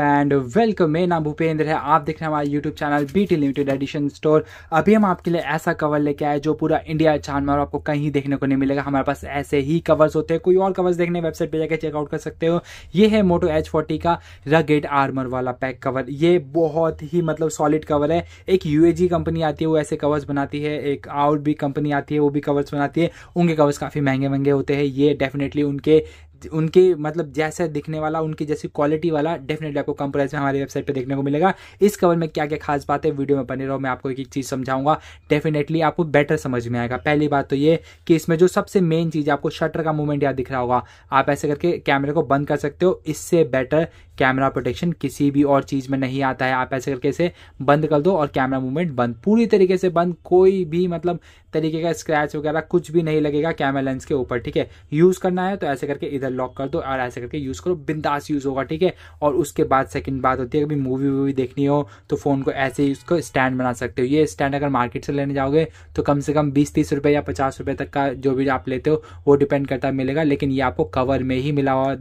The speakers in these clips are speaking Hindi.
एंड वेलकम मेरा नाम भूपेंद्र है आप देख रहे हैं हमारा YouTube channel BT limited edition store अभी हम आपके लिए ऐसा कवर लेके आए जो पूरा इंडिया चांद में और आपको कहीं देखने को नहीं मिलेगा हमारे पास ऐसे ही कवर्स होते हैं कोई और कवर्स देखने वेबसाइट पे जाकर चेकआउट कर सकते हो ये है मोटो एच फोर्टी का रगेड आर्मर वाला पैक कवर ये बहुत ही मतलब सॉलिड कवर है एक यू कंपनी आती है वो ऐसे कवर्स बनाती है एक आउट भी कंपनी आती है वो भी कवर्स बनाती है उनके कवर्स काफ़ी महंगे महंगे होते हैं ये डेफिनेटली उनके उनके मतलब जैसा दिखने वाला उनकी जैसी क्वालिटी वाला डेफिनेटली आपको कम प्राइस में हमारी वेबसाइट पे देखने को मिलेगा इस कवर में क्या क्या खास बात है वीडियो में बने रहो मैं आपको एक एक चीज़ समझाऊंगा डेफिनेटली आपको बेटर समझ में आएगा पहली बात तो ये कि इसमें जो सबसे मेन चीज़ आपको शटर का मूवमेंट याद दिख रहा होगा आप ऐसे करके कैमरे को बंद कर सकते हो इससे बेटर कैमरा प्रोटेक्शन किसी भी और चीज़ में नहीं आता है आप ऐसे करके इसे बंद कर दो और कैमरा मूवमेंट बंद पूरी तरीके से बंद कोई भी मतलब तरीके का स्क्रैच वगैरह कुछ भी नहीं लगेगा कैमरा लेंस के ऊपर ठीक है यूज़ करना है तो ऐसे करके इधर लॉक कर दो और ऐसे करके यूज़ करो बिंदास यूज़ होगा ठीक है और उसके बाद सेकंड बात होती है कभी मूवी वूवी देखनी हो तो फ़ोन को ऐसे ही उसको स्टैंड बना सकते हो ये स्टैंड अगर मार्केट से लेने जाओगे तो कम से कम बीस तीस रुपये या पचास रुपये तक का जो भी आप लेते हो वो डिपेंड करता मिलेगा लेकिन ये आपको कवर में ही मिला हुआ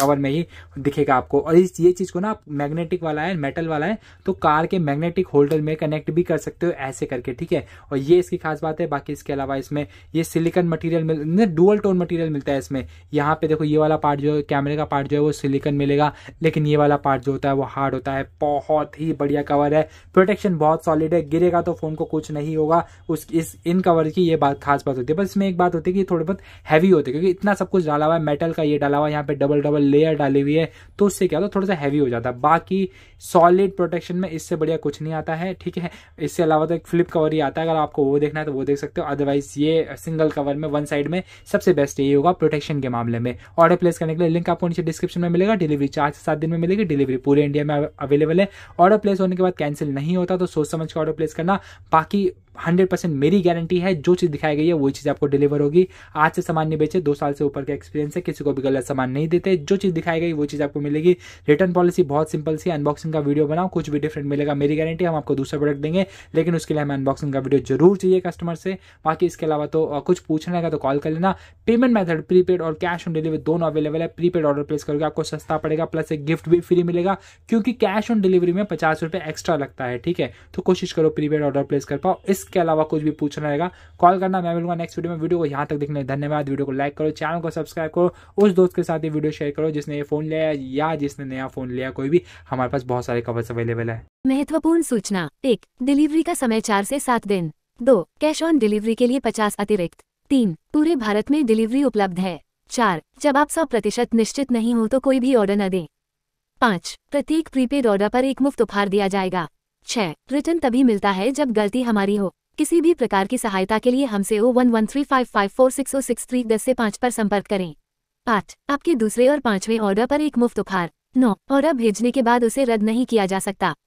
कवर में ही दिखेगा आपको और इस ये चीज़ को ना आप मैग्नेटिक वाला है मेटल वाला है तो कार के मैग्नेटिक होल्डर में कनेक्ट भी कर सकते हो ऐसे करके ठीक है और ये इसकी खास बात है बाकी इसके अलावा इसमें ये सिलिकन मटीरियल मिल डुअल टोन मटीरियल मिलता है इसमें यहाँ पे देखो ये वाला पार्ट जो है कैमरे का पार्ट जो है वो सिलिकन मिलेगा लेकिन ये वाला पार्ट जो होता है वो हार्ड होता है बहुत ही बढ़िया कवर है प्रोटेक्शन बहुत सॉलिड है गिरेगा तो फोन को कुछ नहीं होगा उस इस इन कवर की ये बात खास बात होती है बस इसमें एक बात होती है कि थोड़े बहुत हैवी होते हैं क्योंकि इतना सब कुछ डाला हुआ है मेटल का ये डाला हुआ है यहाँ पे डबल डबल लेयर डाली हुई है तो उससे क्या होता थोड़ा सा हैवी हो जाता है बाकी सॉलिड प्रोटेक्शन में इससे बढ़िया कुछ नहीं आता है ठीक है इसके अलावा तो एक फ्लिप कवर ही आता है अगर आपको वो देखना है तो वो देख सकते हो अदरवाइज ये सिंगल कवर में वन साइड में सबसे बेस्ट यही होगा प्रोटेक्शन के मामले में ऑर्डर प्लेस करने के लिए लिंक आपको नीचे डिस्क्रिप्शन में मिलेगा डिलीवरी चार से सात दिन में मिलेगी डिलीवरी पूरे इंडिया में अवेलेबल है ऑर्डर प्लेस होने के बाद कैंसिल नहीं होता तो सोच समझ के ऑर्डर प्लेस करना बाकी हंड्रेड परसेंट मेरी गारंटी है जो चीज़ दिखाई गई है वही चीज़ आपको डिलीवर होगी आज से सामान नहीं बेचे दो साल से ऊपर का एक्सपीरियंस है किसी को भी गलत सामान नहीं देते जो चीज़ दिखाई गई वो चीज़ आपको मिलेगी रिटर्न पॉलिसी बहुत सिंपल सी अनबॉक्सिंग का वीडियो बनाओ कुछ भी डिफरेंट मिलेगा मेरी गारंटी हम आपको दूसरा प्रोडक्ट देंगे लेकिन उसके लिए हमें अनबॉक्सिंग का वीडियो जरूर चाहिए कस्टमर से बाकी इसके अलावा तो कुछ पूछना है तो कॉल कर लेना पेमेंट मेथड प्रीपेड और कैश ऑन डिलीवरी दोनों अवेलेबल है प्रीपेड ऑर्डर प्लेस करोगे आपको सस्ता पड़ेगा प्लस एक गिफ्ट भी फ्री मिलेगा क्योंकि कैश ऑन डिलीवरी में पचास रुपये एक्स्ट्रा लगता है ठीक है तो कोशिश करो प्रीपेड ऑर्डर प्लेस कर पाओ इस इसके अलावा कुछ भी पूछना रहेगा कॉल करना मैं मिलूंगा नेक्स्ट वीडियो में वीडियो को यहाँ तक देखने धन्यवाद वीडियो को लाइक करो चैनल को सब्सक्राइब करो उस दोस्त के साथ ही वीडियो शेयर करो जिसने ये फोन लिया या जिसने नया फोन लिया कोई भी हमारे पास बहुत सारे कवर्स अवेलेबल है महत्वपूर्ण सूचना एक डिलीवरी का समय चार से सात दिन दो कैश ऑन डिलीवरी के लिए पचास अतिरिक्त तीन पूरे भारत में डिलीवरी उपलब्ध है चार जब आप सौ प्रतिशत निश्चित नहीं हो तो कोई भी ऑर्डर न दें पाँच प्रत्येक प्रीपेड ऑर्डर पर एक मुफ्त उपहार दिया जाएगा छः रिटर्न तभी मिलता है जब गलती हमारी हो किसी भी प्रकार की सहायता के लिए हमसे O one one three five five four six O six three दस से पाँच पर संपर्क करें आठ आपके दूसरे और पांचवें ऑर्डर पर एक मुफ्त उपहार नौ ऑर्डर भेजने के बाद उसे रद्द नहीं किया जा सकता